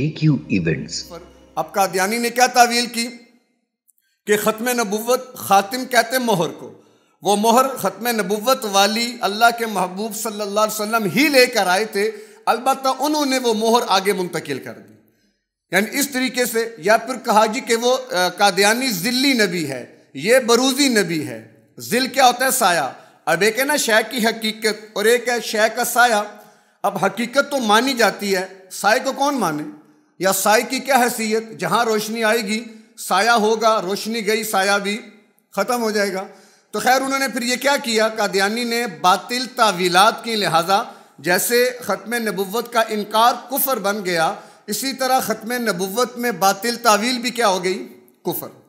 एक AQ events. अब कादियानी ने क्या तावील की कि ख़त्म नबुवत ख़ातिम कहते मोहर को वो मोहर ख़त्म नबुवत वाली अल्लाह के महबूब सल्लल्लाहु अलैहि वसल्लम ही लेकर आए थे अलबत् उन्होंने वो मोहर आगे मुंतकिल कर दी यानी इस तरीके से या फिर कहा जी कि वो कादयानी जिली नबी है ये बरूजी नबी है जिल क्या होता है साया अब एक है ना शय की हकीकत और एक है शय का साया अब हकीकत तो मानी जाती है साय को कौन माने या साय की क्या हैसियत जहाँ रोशनी आएगी साया होगा रोशनी गई साया भी ख़त्म हो जाएगा तो खैर उन्होंने फिर ये क्या किया कादियानी ने बातिल तावीलात की लिहाजा जैसे ख़त्म नबुवत का इनकार कुफर बन गया इसी तरह ख़त्म नबुवत में बातिल तावील भी क्या हो गई कुफर